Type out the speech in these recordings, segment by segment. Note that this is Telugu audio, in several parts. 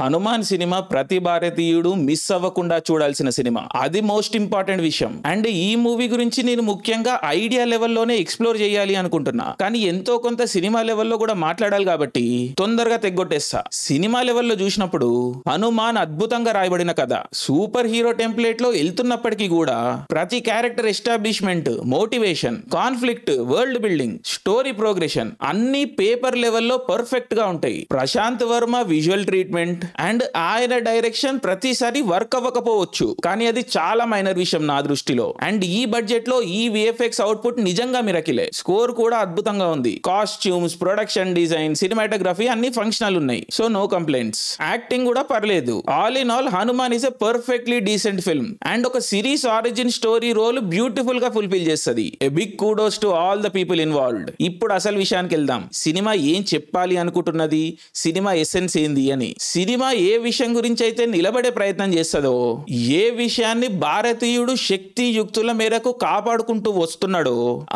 హనుమాన్ సినిమా ప్రతి భారతీయుడు మిస్ అవ్వకుండా చూడాల్సిన సినిమా అది మోస్ట్ ఇంపార్టెంట్ విషయం అండ్ ఈ మూవీ గురించి నేను ముఖ్యంగా ఐడియా లెవెల్లోనే ఎక్స్ప్లోర్ చేయాలి అనుకుంటున్నా కానీ ఎంతో కొంత సినిమా లెవెల్లో కూడా మాట్లాడాలి కాబట్టి తొందరగా తెగ్గొట్టేస్తా సినిమా లెవెల్లో చూసినప్పుడు హనుమాన్ అద్భుతంగా రాయబడిన కథ సూపర్ హీరో టెంప్లెట్ లో వెళ్తున్నప్పటికీ కూడా ప్రతి character establishment motivation conflict world building story progression అన్ని పేపర్ లెవెల్లో పర్ఫెక్ట్ గా ఉంటాయి Prashanth Varma visual treatment right and ఆయన డైరెక్షన్ ప్రతిసారి వర్క్ అవ్వకపోవచ్చు కానీ అది చాలా మైనర్ విషయం నా దృష్టిలో అండ్ ఈ బడ్జెట్ లో ఈ విఎఫ్ఎక్స్ అవుట్పుట్ నిజంగా మిరకిలే స్కోర్ కూడా అద్భుతంగా ఉంది కాస్ట్యూమ్స్ ప్రొడక్షన్ డిజైన్ సినిమాటోగ్రఫీ అన్ని ఫంక్షనల్ ఉన్నాయి సో నో కంప్లైంట్స్ యాక్టింగ్ కూడా పర్లేదు all in all Hanuman is a perfectly decent film and ఒక series origin story role beautiful గా ఫుల్ఫిల్ చేస్తుంది a big kudos to all the people involved ఇప్పుడు అసలు విషయానికి వెళ్దాం సినిమా ఏం చెప్పాలి అనుకుంటున్నది సినిమా ఎసెన్స్ ఏంది అని సినిమా ఉద్యమ ఏ విషయం గురించి అయితే నిలబడే ప్రయత్నం చేస్తుందో ఏ విషయాన్ని భారతీయుడు శక్తి యుక్తుల మేరకు కాపాడుకుంటూ వస్తున్నాడో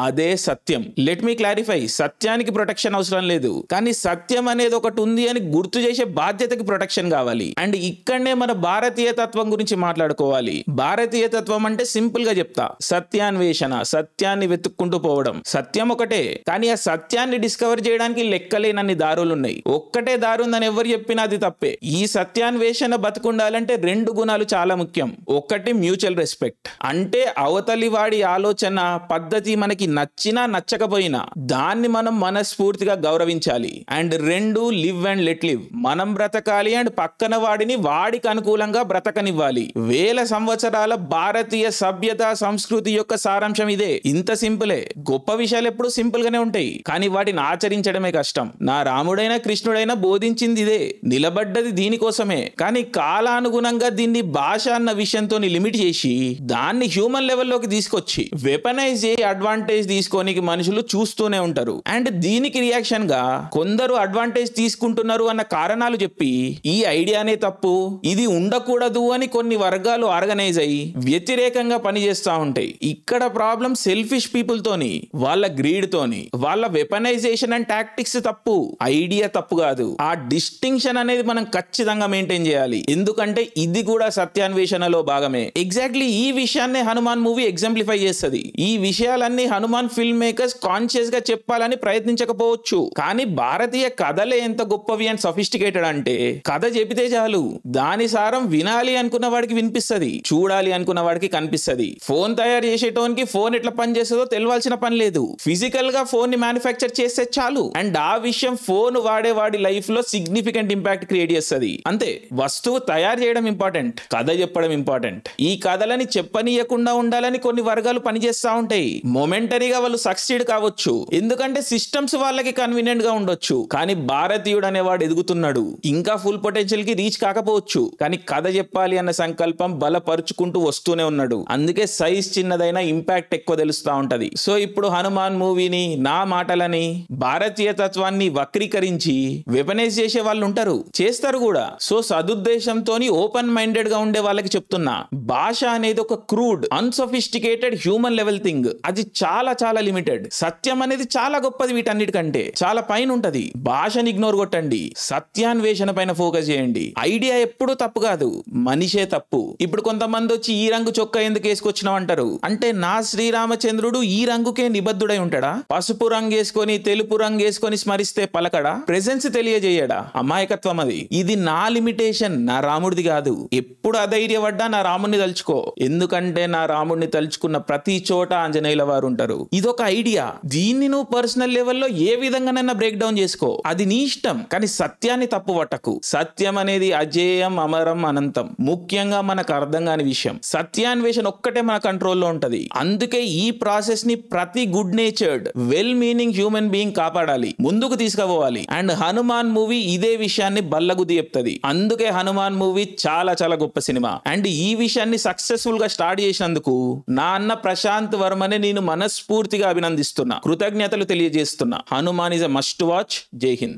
అదే సత్యం లెట్ మీ క్లారిఫై సత్యానికి ప్రొటెక్షన్ అవసరం లేదు కానీ సత్యం అనేది ఒకటి ఉంది అని గుర్తు చేసే బాధ్యతకి ప్రొటెక్షన్ కావాలి అండ్ ఇక్కడనే మన భారతీయ తత్వం గురించి మాట్లాడుకోవాలి భారతీయ తత్వం అంటే సింపుల్ గా చెప్తా సత్యాన్వేషణ సత్యాన్ని వెతుక్కుంటూ పోవడం సత్యం ఒకటే కానీ ఆ సత్యాన్ని డిస్కవర్ చేయడానికి లెక్కలేనన్ని దారులు ఉన్నాయి ఒక్కటే ఉందని ఎవరు చెప్పినా అది తప్పే ఈ సత్యాన్వేషణ బతుకుండాలంటే రెండు గుణాలు చాలా ముఖ్యం ఒకటి మ్యూచువల్ రెస్పెక్ట్ అంటే అవతలి వాడి ఆలోచన పద్ధతి మనకి నచ్చినా నచ్చకపోయినా దాన్ని మనం మనస్ఫూర్తిగా గౌరవించాలి అండ్ రెండు లివ్ అండ్ లెట్ లివ్ మనం బ్రతకాలి అండ్ పక్కన వాడిని వాడికి అనుకూలంగా బ్రతకనివ్వాలి వేల సంవత్సరాల భారతీయ సభ్యత సంస్కృతి యొక్క సారాంశం ఇదే ఇంత సింపులే గొప్ప విషయాలు ఎప్పుడు సింపుల్ గానే ఉంటాయి కానీ వాటిని ఆచరించడమే కష్టం నా రాముడైనా కృష్ణుడైనా బోధించింది ఇదే నిలబడ్డది దీనికోసమే కానీ కాలానుగుణంగా దీన్ని భాష అన్న విషయంతో లిమిట్ చేసి దాన్ని హ్యూమన్ లెవెల్లోకి తీసుకొచ్చి వెపనైజ్ చేయి అడ్వాంటేజ్ తీసుకొని మనుషులు చూస్తూనే ఉంటారు అండ్ దీనికి రియాక్షన్ గా కొందరు అడ్వాంటేజ్ తీసుకుంటున్నారు అన్న కారణాలు చెప్పి ఈ ఐడియానే తప్పు ఇది ఉండకూడదు అని కొన్ని వర్గాలు ఆర్గనైజ్ అయ్యి వ్యతిరేకంగా పనిచేస్తా ఉంటాయి ఇక్కడ ప్రాబ్లం సెల్ఫిష్ పీపుల్ తోని వాళ్ళ గ్రీడ్ తోని వాళ్ళ వెపనైజేషన్ అండ్ టాక్టిక్స్ తప్పు ఐడియా తప్పు కాదు ఆ డిస్టింక్షన్ అనేది మనం ఖచ్చితంగా మెయింటైన్ చేయాలి ఎందుకంటే ఇది కూడా సత్యాన్వేషణలో భాగమే ఎగ్జాక్ట్లీ ఈ విషయాన్ని హనుమాన్ మూవీ ఎగ్జాంప్లిఫై చేస్తుంది ఈ విషయాలన్నీ హనుమాన్ ఫిల్మ్ మేకర్స్ కాన్షియస్ గా చెప్పాలని ప్రయత్నించకపోవచ్చు కానీ భారతీయ కథలే ఎంత గొప్పవి అండ్ సఫిస్టికేటెడ్ అంటే కథ చెబితే చాలు దాని సారం వినాలి అనుకున్న వాడికి వినిపిస్తుంది చూడాలి అనుకున్న వాడికి కనిపిస్తుంది ఫోన్ తయారు కి ఫోన్ ఎట్లా పనిచేస్తుందో తెలియాల్సిన పని లేదు ఫిజికల్ గా ఫోన్ ని మ్యానుఫ్యాక్చర్ చేస్తే చాలు అండ్ ఆ విషయం ఫోన్ వాడే వాడి లైఫ్ లో సిగ్నిఫికెంట్ ఇంపాక్ట్ క్రియేట్ చేస్తుంది వస్తుంది అంతే వస్తువు తయారు చేయడం ఇంపార్టెంట్ కథ చెప్పడం ఇంపార్టెంట్ ఈ కథలని చెప్పనీయకుండా ఉండాలని కొన్ని వర్గాలు పనిచేస్తా ఉంటాయి మొమెంటరీగా వాళ్ళు సక్సీడ్ కావచ్చు ఎందుకంటే సిస్టమ్స్ వాళ్ళకి కన్వీనియంట్ గా ఉండొచ్చు కానీ భారతీయుడు అనేవాడు ఎదుగుతున్నాడు ఇంకా ఫుల్ పొటెన్షియల్ కి రీచ్ కాకపోవచ్చు కానీ కథ చెప్పాలి అన్న సంకల్పం బలపరుచుకుంటూ వస్తూనే ఉన్నాడు అందుకే సైజ్ చిన్నదైనా ఇంపాక్ట్ ఎక్కువ తెలుస్తా ఉంటది సో ఇప్పుడు హనుమాన్ మూవీని నా మాటలని భారతీయ తత్వాన్ని వక్రీకరించి వెపనైజ్ చేసే వాళ్ళు ఉంటారు చేస్తారు కూడా సో సదుద్దేశంతో ఓపెన్ మైండెడ్ గా ఉండే వాళ్ళకి చెప్తున్నా భాష అనేది ఒక crude unsophisticated human level thing అది చాలా చాలా లిమిటెడ్ సత్యం అనేది చాలా గొప్పది వీటన్నిటికంటే చాలా పైన ఉంటది భాషని ఇగ్నోర్ కొట్టండి సత్యాన్వేషణ పైన ఫోకస్ చేయండి ఐడియా ఎప్పుడూ తప్పు కాదు మనిషే తప్పు ఇప్పుడు కొంతమంది వచ్చి ఈ రంగు చొక్కా ఎందుకు వేసుకొచ్చినావు అంటారు అంటే నా శ్రీరామచంద్రుడు ఈ రంగుకే నిబద్ధుడై ఉంటాడా పసుపు రంగు వేసుకొని తెలుపు రంగు వేసుకొని స్మరిస్తే పలకడా ప్రెసెన్స్ తెలియజేయడా అమాయకత్వం అది ఇది నా లిమిటేషన్ నా రాముడిది కాదు ఎప్పుడు అధైర్యపడ్డా నా రాముడిని తలుచుకో ఎందుకంటే నా రాముడిని తలుచుకున్న ప్రతి చోట ఆంజనేయుల వారు ఉంటారు ఇదొక ఐడియా దీన్ని నువ్వు పర్సనల్ లెవెల్లో ఏ విధంగానైనా బ్రేక్ డౌన్ చేసుకో అది నీ ఇష్టం కానీ సత్యాన్ని తప్పు పట్టకు సత్యం అనేది అజేయం అమరం అనంతం ముఖ్యంగా మనకు అర్థం కాని విషయం సత్యాన్వేషణ ఒక్కటే మన కంట్రోల్లో ఉంటది అందుకే ఈ ప్రాసెస్ ని ప్రతి good natured well meaning human being కాపాడాలి ముందుకు తీసుకుపోవాలి అండ్ హనుమాన్ మూవీ ఇదే విషయాన్ని బల్లగుది చెప్తుంది అందుకే హనుమాన్ మూవీ చాలా చాలా గొప్ప సినిమా అండ్ ఈ విషయాన్ని సక్సెస్ఫుల్ గా స్టార్ట్ చేసినందుకు నా అన్న ప్రశాంత్ వర్మనే నేను మనస్ఫూర్తిగా అభినందిస్తున్నా కృతజ్ఞతలు తెలియజేస్తున్నా Hanuman is a must watch జై హింద్